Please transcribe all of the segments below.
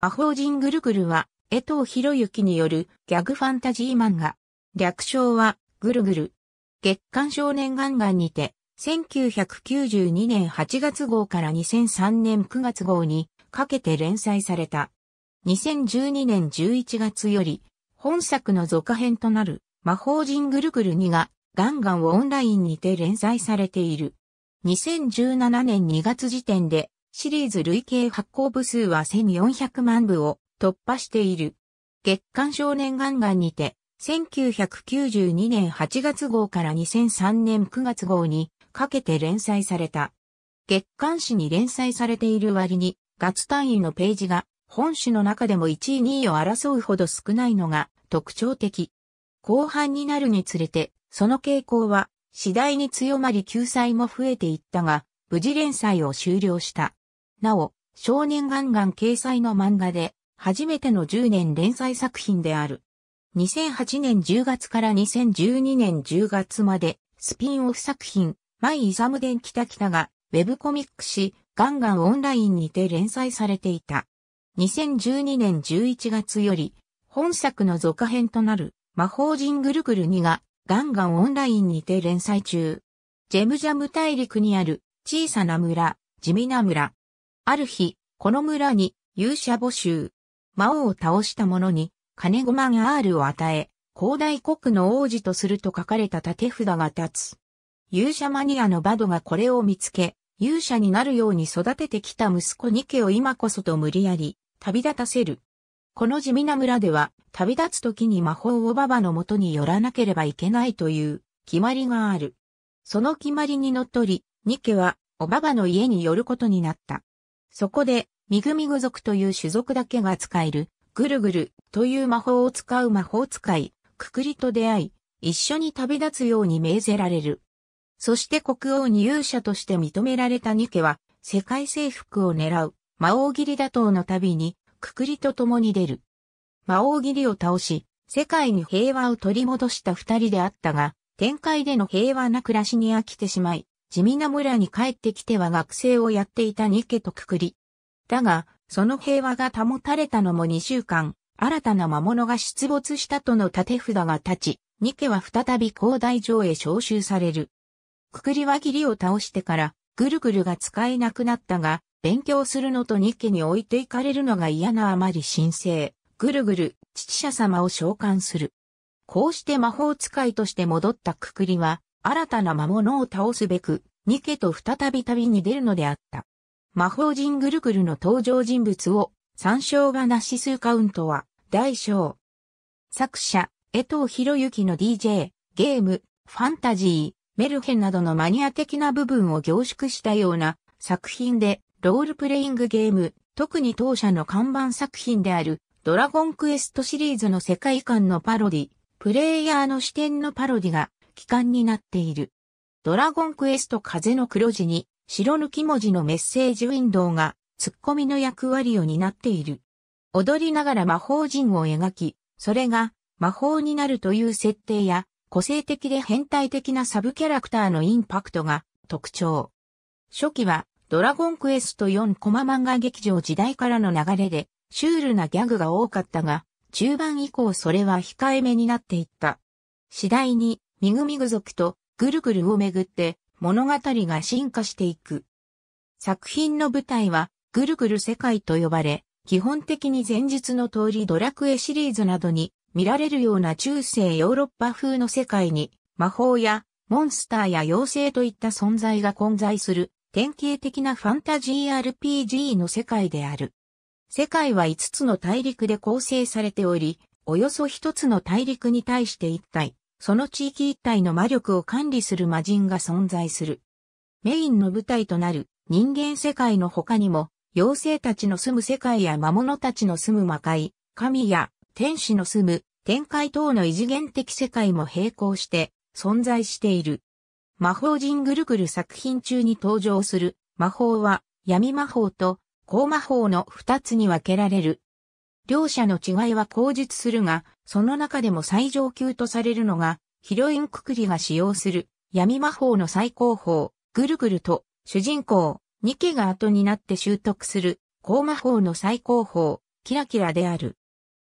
アホージングルルは、江藤博之によるギャグファンタジー漫画。略称は、ぐるぐる。月刊少年ガンガンにて、1992年8月号から2003年9月号にかけて連載された。2012年11月より、本作の続編となる、魔法人ぐるぐる2が、ガンガンをオンラインにて連載されている。2017年2月時点で、シリーズ累計発行部数は1400万部を突破している。月刊少年ガンガンにて、1992年8月号から2003年9月号にかけて連載された。月刊誌に連載されている割に、月単位のページが本誌の中でも1位2位を争うほど少ないのが特徴的。後半になるにつれて、その傾向は次第に強まり救済も増えていったが、無事連載を終了した。なお、少年ガンガン掲載の漫画で、初めての10年連載作品である。2008年10月から2012年10月まで、スピンオフ作品、マイ・イザムデン・キタキタが、ウェブコミック誌、ガンガンオンラインにて連載されていた。2012年11月より、本作の続編となる、魔法人ぐるぐる2が、ガンガンオンラインにて連載中。ジェムジャム大陸にある、小さな村、地味な村、ある日、この村に勇者募集。魔王を倒した者に、金5万アールを与え、広大国の王子とすると書かれた縦札が立つ。勇者マニアのバドがこれを見つけ、勇者になるように育ててきた息子ニケを今こそと無理やり、旅立たせる。この地味な村では、旅立つ時に魔法をババの元に寄らなければいけないという、決まりがある。その決まりにのっとり、ニケは、おばばの家に寄ることになった。そこで、ミグミグ族という種族だけが使える、ぐるぐるという魔法を使う魔法使い、ククリと出会い、一緒に旅立つように命ぜられる。そして国王に勇者として認められたニケは、世界征服を狙う、魔王切り打倒の旅に、ククリと共に出る。魔王切りを倒し、世界に平和を取り戻した二人であったが、展開での平和な暮らしに飽きてしまい、地味な村に帰ってきては学生をやっていたニケとくくり。だが、その平和が保たれたのも2週間、新たな魔物が出没したとの盾札が立ち、ニケは再び高台城へ召集される。くくりは義理を倒してから、ぐるぐるが使えなくなったが、勉強するのとニケに置いていかれるのが嫌なあまり神聖、ぐるぐる、父者様を召喚する。こうして魔法使いとして戻ったくくりは、新たな魔物を倒すべく、ニケと再び旅に出るのであった。魔法人グルグルの登場人物を参照がなし数カウントは大小。作者、江藤博之の DJ、ゲーム、ファンタジー、メルヘンなどのマニア的な部分を凝縮したような作品で、ロールプレイングゲーム、特に当社の看板作品である、ドラゴンクエストシリーズの世界観のパロディ、プレイヤーの視点のパロディが機関になっている。ドラゴンクエスト風の黒字に白抜き文字のメッセージウィンドウがツッコミの役割を担っている。踊りながら魔法陣を描き、それが魔法になるという設定や個性的で変態的なサブキャラクターのインパクトが特徴。初期はドラゴンクエスト4コマ漫画劇場時代からの流れでシュールなギャグが多かったが、中盤以降それは控えめになっていった。次第にミグミグ族とぐるぐるをめぐって物語が進化していく。作品の舞台はぐるぐる世界と呼ばれ、基本的に前述の通りドラクエシリーズなどに見られるような中世ヨーロッパ風の世界に魔法やモンスターや妖精といった存在が混在する典型的なファンタジー RPG の世界である。世界は5つの大陸で構成されており、およそ1つの大陸に対して1体、その地域一帯の魔力を管理する魔人が存在する。メインの舞台となる人間世界の他にも、妖精たちの住む世界や魔物たちの住む魔界、神や天使の住む天界等の異次元的世界も並行して存在している。魔法人ぐるぐる作品中に登場する魔法は闇魔法と高魔法の二つに分けられる。両者の違いは口述するが、その中でも最上級とされるのが、ヒロインくくりが使用する闇魔法の最高峰、ぐるぐると、主人公、ニケが後になって習得する、高魔法の最高峰、キラキラである。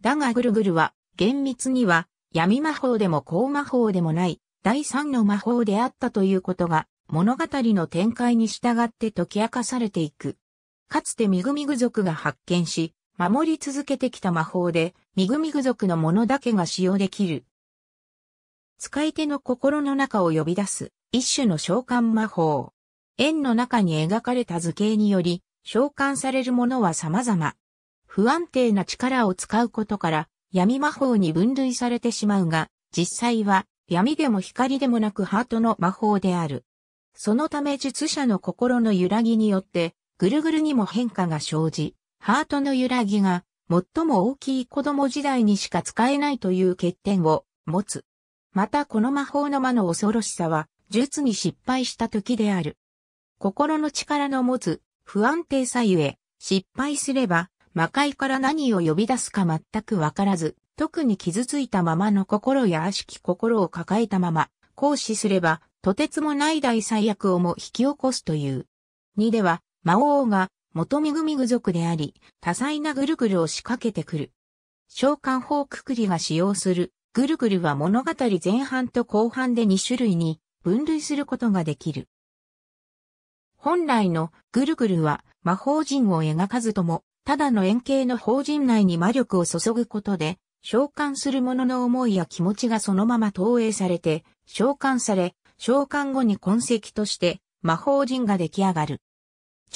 だがぐるぐるは、厳密には、闇魔法でも高魔法でもない、第三の魔法であったということが、物語の展開に従って解き明かされていく。かつてミグミグ族が発見し、守り続けてきた魔法で、みぐみぐ族のものだけが使用できる。使い手の心の中を呼び出す、一種の召喚魔法。円の中に描かれた図形により、召喚されるものは様々。不安定な力を使うことから、闇魔法に分類されてしまうが、実際は、闇でも光でもなくハートの魔法である。そのため術者の心の揺らぎによって、ぐるぐるにも変化が生じ、ハートの揺らぎが最も大きい子供時代にしか使えないという欠点を持つ。またこの魔法の魔の恐ろしさは術に失敗した時である。心の力の持つ不安定さゆえ、失敗すれば魔界から何を呼び出すか全くわからず、特に傷ついたままの心や悪しき心を抱えたまま、行使すれば、とてつもない大最悪をも引き起こすという。2では、魔王が元恵み具族であり、多彩なぐるぐるを仕掛けてくる。召喚法くくりが使用するぐるぐるは物語前半と後半で2種類に分類することができる。本来のぐるぐるは魔法陣を描かずとも、ただの円形の法陣内に魔力を注ぐことで、召喚する者の思いや気持ちがそのまま投影されて、召喚され、召喚後に痕跡として魔法陣が出来上がる。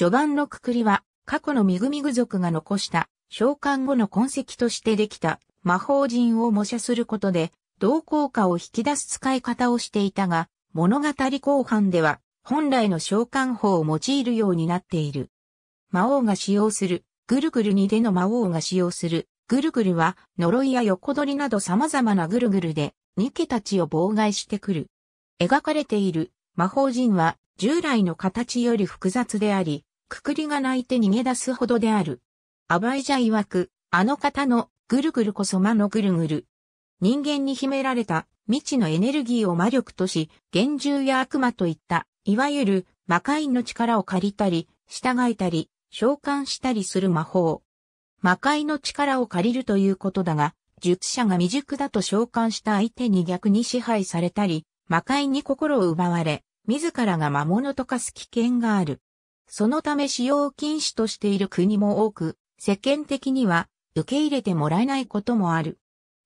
序盤のくくりは、過去のミグミグ族が残した召喚後の痕跡としてできた魔法陣を模写することで、同効果を引き出す使い方をしていたが、物語後半では本来の召喚法を用いるようになっている。魔王が使用する、ぐるぐるにでの魔王が使用する、ぐるぐるは呪いや横取りなど様々なぐるぐるで、ニケたちを妨害してくる。描かれている魔法陣は従来の形より複雑であり、くくりが泣いて逃げ出すほどである。アバイジャ曰く、あの方の、ぐるぐるこそ魔のぐるぐる。人間に秘められた、未知のエネルギーを魔力とし、幻獣や悪魔といった、いわゆる魔界の力を借りたり、従えたり、召喚したりする魔法。魔界の力を借りるということだが、術者が未熟だと召喚した相手に逆に支配されたり、魔界に心を奪われ、自らが魔物と化す危険がある。そのため使用禁止としている国も多く、世間的には受け入れてもらえないこともある。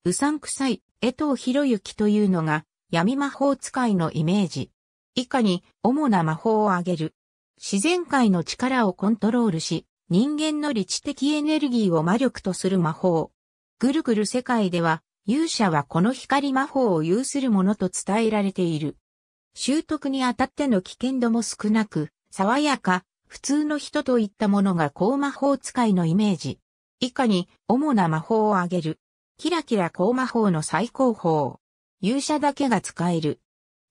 うさんくさい江藤博之というのが闇魔法使いのイメージ。以下に主な魔法を挙げる。自然界の力をコントロールし、人間の理知的エネルギーを魔力とする魔法。ぐるぐる世界では、勇者はこの光魔法を有するものと伝えられている。習得にあたっての危険度も少なく、爽やか、普通の人といったものが高魔法使いのイメージ。以下に主な魔法を挙げる。キラキラ高魔法の最高峰。勇者だけが使える。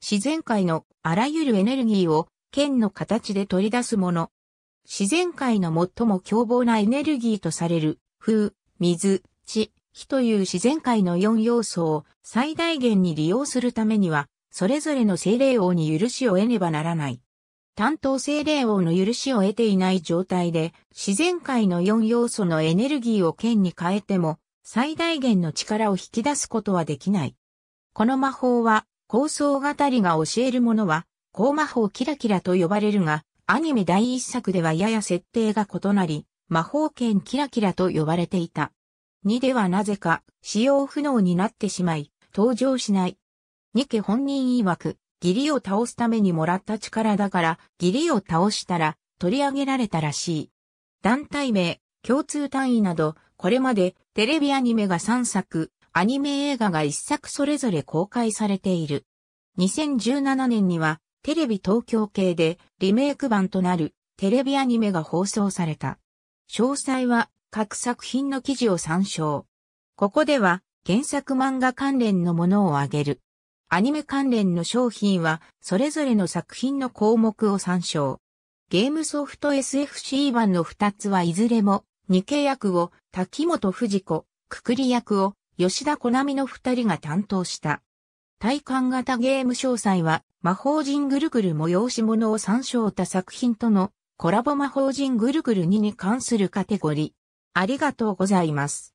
自然界のあらゆるエネルギーを剣の形で取り出すもの。自然界の最も凶暴なエネルギーとされる風、水、地、火という自然界の4要素を最大限に利用するためには、それぞれの精霊王に許しを得ねばならない。担当精霊王の許しを得ていない状態で、自然界の4要素のエネルギーを剣に変えても、最大限の力を引き出すことはできない。この魔法は、構想語りが教えるものは、高魔法キラキラと呼ばれるが、アニメ第一作ではやや設定が異なり、魔法剣キラキラと呼ばれていた。2ではなぜか、使用不能になってしまい、登場しない。2家本人曰く、義理を倒すためにもらった力だから、義理を倒したら取り上げられたらしい。団体名、共通単位など、これまでテレビアニメが3作、アニメ映画が1作それぞれ公開されている。2017年には、テレビ東京系でリメイク版となるテレビアニメが放送された。詳細は各作品の記事を参照。ここでは原作漫画関連のものを挙げる。アニメ関連の商品は、それぞれの作品の項目を参照。ゲームソフト SFC 版の2つはいずれも、二契役を滝本富士子、くくり役を吉田小波の2人が担当した。体感型ゲーム詳細は、魔法人ぐるぐる催し物を参照した作品とのコラボ魔法人ぐるぐる2に関するカテゴリー。ありがとうございます。